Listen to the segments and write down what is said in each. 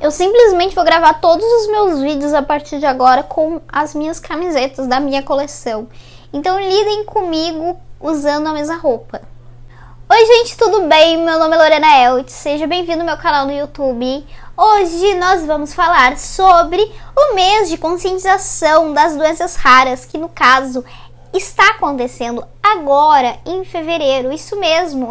Eu simplesmente vou gravar todos os meus vídeos a partir de agora com as minhas camisetas da minha coleção. Então lidem comigo usando a mesma roupa. Oi gente, tudo bem? Meu nome é Lorena Elt, seja bem-vindo ao meu canal no YouTube. Hoje nós vamos falar sobre o mês de conscientização das doenças raras, que no caso está acontecendo agora em fevereiro, isso mesmo.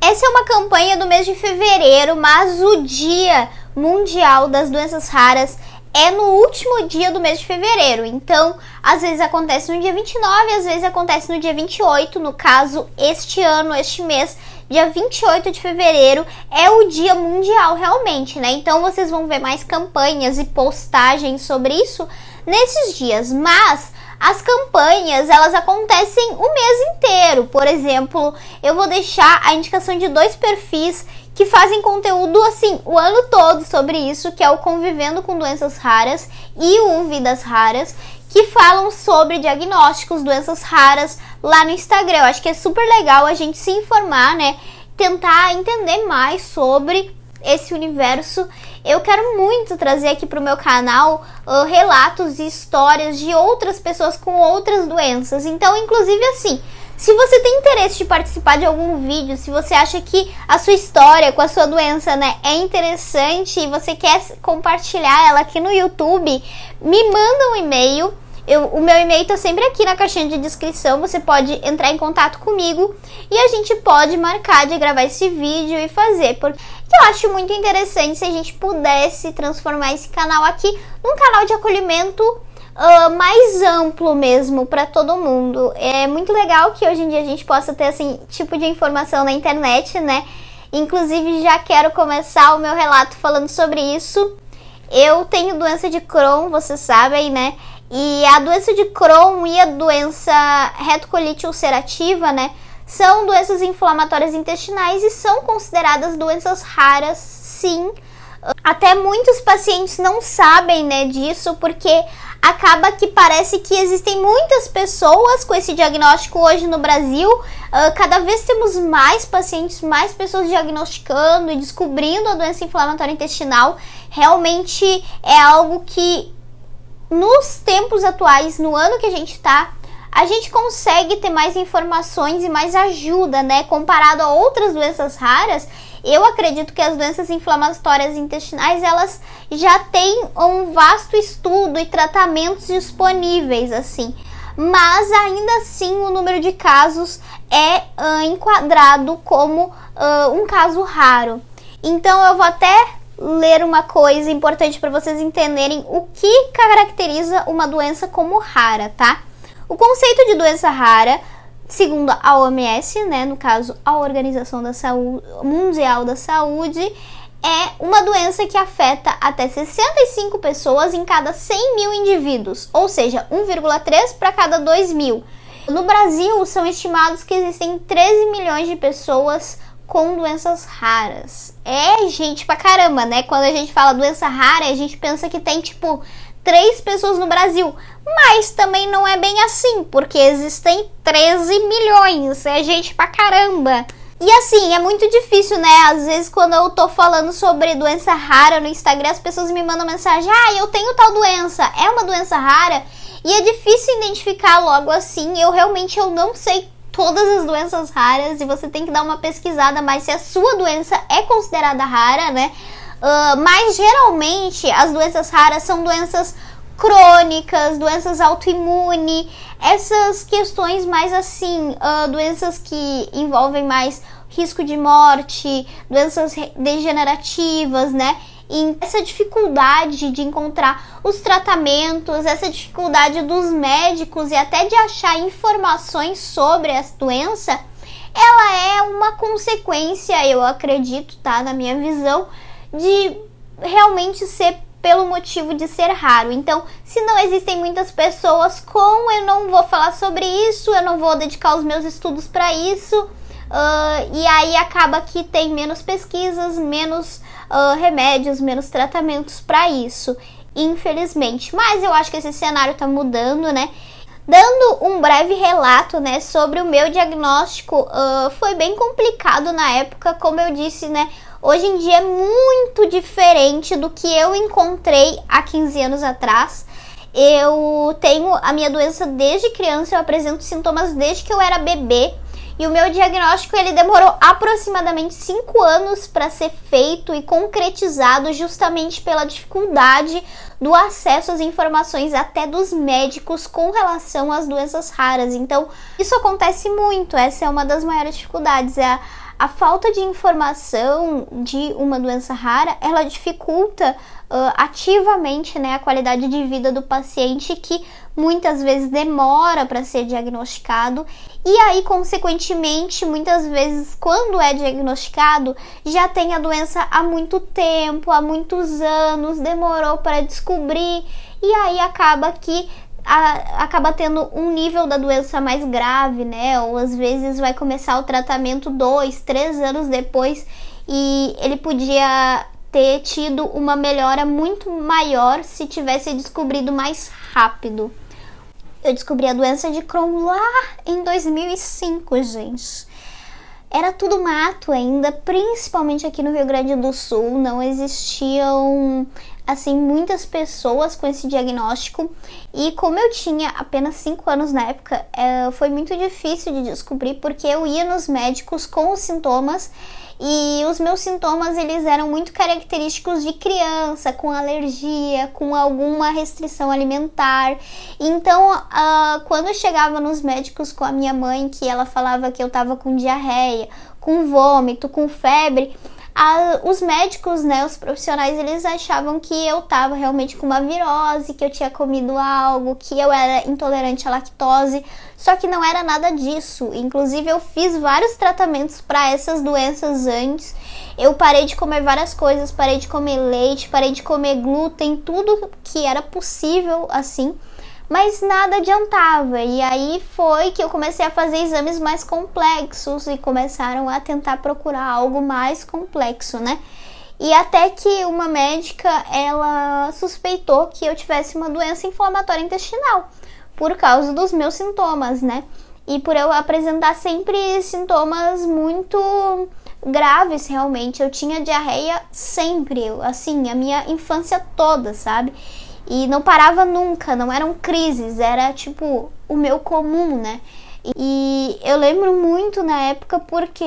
Essa é uma campanha do mês de fevereiro, mas o dia Mundial das Doenças Raras é no último dia do mês de fevereiro. Então, às vezes acontece no dia 29, às vezes acontece no dia 28. No caso, este ano, este mês, dia 28 de fevereiro, é o dia mundial realmente, né? Então, vocês vão ver mais campanhas e postagens sobre isso nesses dias. Mas as campanhas, elas acontecem o mês inteiro. Por exemplo, eu vou deixar a indicação de dois perfis que fazem conteúdo assim o ano todo sobre isso, que é o Convivendo com Doenças Raras e o Vidas Raras, que falam sobre diagnósticos, doenças raras lá no Instagram. Eu acho que é super legal a gente se informar, né? Tentar entender mais sobre esse universo eu quero muito trazer aqui para o meu canal uh, relatos e histórias de outras pessoas com outras doenças. Então, inclusive assim, se você tem interesse de participar de algum vídeo, se você acha que a sua história com a sua doença né, é interessante e você quer compartilhar ela aqui no YouTube, me manda um e-mail eu, o meu e-mail tá sempre aqui na caixinha de descrição. Você pode entrar em contato comigo e a gente pode marcar de gravar esse vídeo e fazer. Porque eu acho muito interessante se a gente pudesse transformar esse canal aqui num canal de acolhimento Uh, mais amplo mesmo para todo mundo. É muito legal que hoje em dia a gente possa ter assim tipo de informação na internet, né? Inclusive já quero começar o meu relato falando sobre isso. Eu tenho doença de Crohn, vocês sabem, né? E a doença de Crohn e a doença retocolite ulcerativa, né, são doenças inflamatórias intestinais e são consideradas doenças raras, sim. Até muitos pacientes não sabem, né, disso, porque acaba que parece que existem muitas pessoas com esse diagnóstico hoje no Brasil. Uh, cada vez temos mais pacientes, mais pessoas diagnosticando e descobrindo a doença inflamatória intestinal. Realmente é algo que nos tempos atuais, no ano que a gente está, a gente consegue ter mais informações e mais ajuda, né? Comparado a outras doenças raras, eu acredito que as doenças inflamatórias intestinais elas já têm um vasto estudo e tratamentos disponíveis, assim. Mas ainda assim o número de casos é uh, enquadrado como uh, um caso raro. Então eu vou até ler uma coisa importante para vocês entenderem o que caracteriza uma doença como rara, tá? O conceito de doença rara, segundo a OMS, né, no caso a Organização da Saúde, Mundial da Saúde, é uma doença que afeta até 65 pessoas em cada 100 mil indivíduos, ou seja, 1,3 para cada 2 mil. No Brasil, são estimados que existem 13 milhões de pessoas com doenças raras. É gente pra caramba, né? Quando a gente fala doença rara, a gente pensa que tem tipo três pessoas no Brasil, mas também não é bem assim, porque existem 13 milhões, é gente pra caramba. E assim, é muito difícil, né? Às vezes, quando eu tô falando sobre doença rara no Instagram, as pessoas me mandam mensagem: ah, eu tenho tal doença, é uma doença rara? E é difícil identificar logo assim. Eu realmente eu não sei todas as doenças raras e você tem que dar uma pesquisada mais se a sua doença é considerada rara, né? Uh, mas geralmente as doenças raras são doenças crônicas, doenças autoimunes, essas questões mais assim, uh, doenças que envolvem mais risco de morte, doenças degenerativas, né? em essa dificuldade de encontrar os tratamentos, essa dificuldade dos médicos e até de achar informações sobre a doença, ela é uma consequência, eu acredito, tá? Na minha visão, de realmente ser pelo motivo de ser raro. Então, se não existem muitas pessoas com, eu não vou falar sobre isso, eu não vou dedicar os meus estudos para isso. Uh, e aí acaba que tem menos pesquisas, menos uh, remédios, menos tratamentos para isso, infelizmente. Mas eu acho que esse cenário está mudando, né? Dando um breve relato, né, sobre o meu diagnóstico, uh, foi bem complicado na época, como eu disse, né, hoje em dia é muito diferente do que eu encontrei há 15 anos atrás. Eu tenho a minha doença desde criança, eu apresento sintomas desde que eu era bebê. E o meu diagnóstico ele demorou aproximadamente 5 anos para ser feito e concretizado justamente pela dificuldade do acesso às informações até dos médicos com relação às doenças raras. Então, isso acontece muito, essa é uma das maiores dificuldades, é a, a falta de informação de uma doença rara, ela dificulta uh, ativamente né, a qualidade de vida do paciente que muitas vezes demora para ser diagnosticado e aí consequentemente, muitas vezes quando é diagnosticado, já tem a doença há muito tempo, há muitos anos, demorou para descobrir e aí acaba que a, acaba tendo um nível da doença mais grave, né? Ou às vezes vai começar o tratamento dois, três anos depois e ele podia ter tido uma melhora muito maior se tivesse descobrido mais rápido. Eu descobri a doença de Crohn lá em 2005, gente. Era tudo mato ainda, principalmente aqui no Rio Grande do Sul, não existiam assim muitas pessoas com esse diagnóstico e como eu tinha apenas 5 anos na época, é, foi muito difícil de descobrir porque eu ia nos médicos com os sintomas e os meus sintomas eles eram muito característicos de criança, com alergia, com alguma restrição alimentar. Então, uh, quando eu chegava nos médicos com a minha mãe, que ela falava que eu estava com diarreia, com vômito, com febre, a, os médicos, né, os profissionais, eles achavam que eu tava realmente com uma virose, que eu tinha comido algo, que eu era intolerante à lactose, só que não era nada disso. Inclusive eu fiz vários tratamentos para essas doenças antes. Eu parei de comer várias coisas, parei de comer leite, parei de comer glúten, tudo que era possível assim mas nada adiantava. E aí foi que eu comecei a fazer exames mais complexos e começaram a tentar procurar algo mais complexo, né? E até que uma médica ela suspeitou que eu tivesse uma doença inflamatória intestinal por causa dos meus sintomas, né? E por eu apresentar sempre sintomas muito graves realmente. Eu tinha diarreia sempre, assim, a minha infância toda, sabe? E não parava nunca, não eram crises, era tipo o meu comum, né? E eu lembro muito na época porque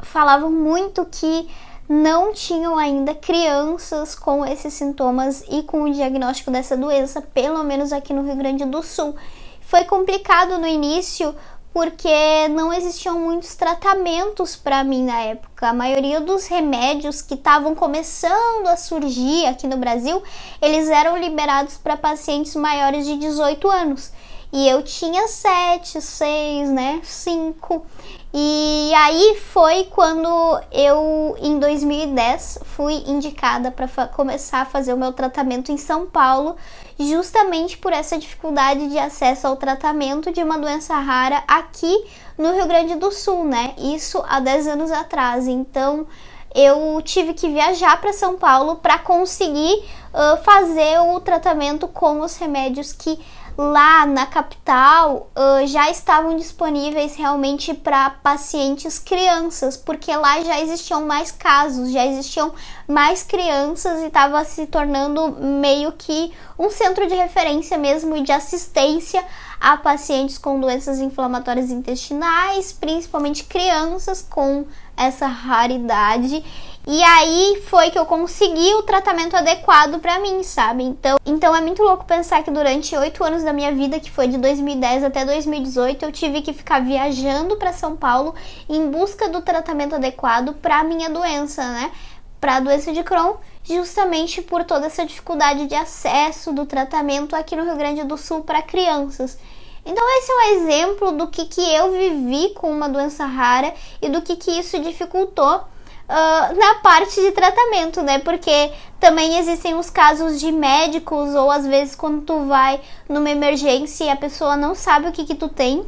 falavam muito que não tinham ainda crianças com esses sintomas e com o diagnóstico dessa doença, pelo menos aqui no Rio Grande do Sul. Foi complicado no início porque não existiam muitos tratamentos para mim na época. A maioria dos remédios que estavam começando a surgir aqui no Brasil, eles eram liberados para pacientes maiores de 18 anos. E eu tinha sete, seis, né? Cinco. E aí foi quando eu, em 2010, fui indicada para começar a fazer o meu tratamento em São Paulo, justamente por essa dificuldade de acesso ao tratamento de uma doença rara aqui no Rio Grande do Sul, né? Isso há 10 anos atrás. Então eu tive que viajar para São Paulo para conseguir uh, fazer o tratamento com os remédios que lá na capital uh, já estavam disponíveis realmente para pacientes crianças, porque lá já existiam mais casos, já existiam mais crianças e estava se tornando meio que um centro de referência mesmo e de assistência a pacientes com doenças inflamatórias intestinais, principalmente crianças com essa raridade. E aí foi que eu consegui o tratamento adequado para mim, sabe? Então, então é muito louco pensar que durante oito anos da minha vida, que foi de 2010 até 2018, eu tive que ficar viajando para São Paulo em busca do tratamento adequado para minha doença, né? Para a doença de Crohn, justamente por toda essa dificuldade de acesso do tratamento aqui no Rio Grande do Sul para crianças. Então esse é um exemplo do que, que eu vivi com uma doença rara e do que, que isso dificultou ah, na parte de tratamento, né? Porque também existem os casos de médicos, ou às vezes quando tu vai numa emergência e a pessoa não sabe o que, que tu tem.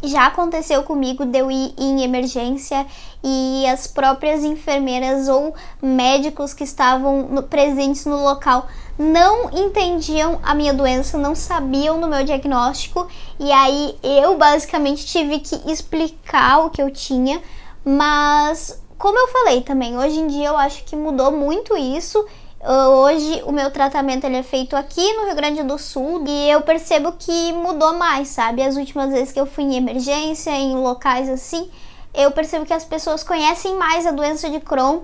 Já aconteceu comigo de eu ir em emergência e as próprias enfermeiras ou médicos que estavam no, presentes no local não entendiam a minha doença, não sabiam do meu diagnóstico, e aí eu basicamente tive que explicar o que eu tinha, mas como eu falei também, hoje em dia eu acho que mudou muito isso. Ah, hoje o meu tratamento ele é feito aqui no Rio Grande do Sul e eu percebo que mudou mais, sabe? As últimas vezes que eu fui em emergência, em locais assim, eu percebo que as pessoas conhecem mais a doença de Crohn,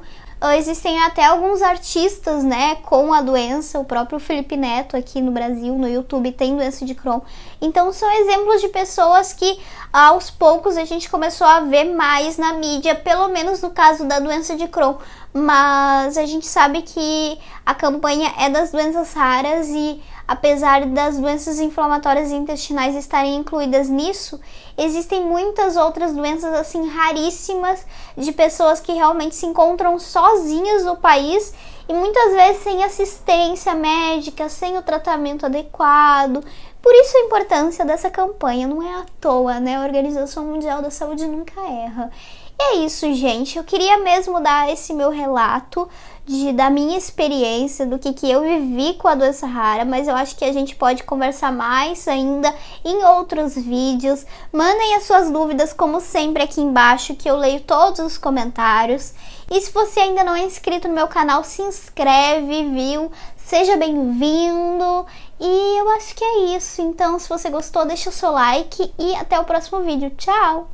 existem até alguns artistas, né, com a doença, o próprio Felipe Neto aqui no Brasil, no YouTube, tem doença de Crohn. Então são exemplos de pessoas que aos poucos a gente começou a ver mais na mídia, pelo menos no caso da doença de Crohn mas a gente sabe que a campanha é das doenças raras e, apesar das doenças inflamatórias intestinais estarem incluídas nisso, existem muitas outras doenças assim raríssimas de pessoas que realmente se encontram sozinhas no país e muitas vezes sem assistência médica, sem o tratamento adequado. Por isso a importância dessa campanha não é à toa, né? A Organização Mundial da Saúde nunca erra é isso, gente. Eu queria mesmo dar esse meu relato de, da minha experiência, do que, que eu vivi com a doença rara, mas eu acho que a gente pode conversar mais ainda em outros vídeos. Mandem as suas dúvidas, como sempre, aqui embaixo, que eu leio todos os comentários. E se você ainda não é inscrito no meu canal, se inscreve, viu? Seja bem-vindo. E eu acho que é isso. Então, se você gostou, deixa o seu like e até o próximo vídeo. Tchau!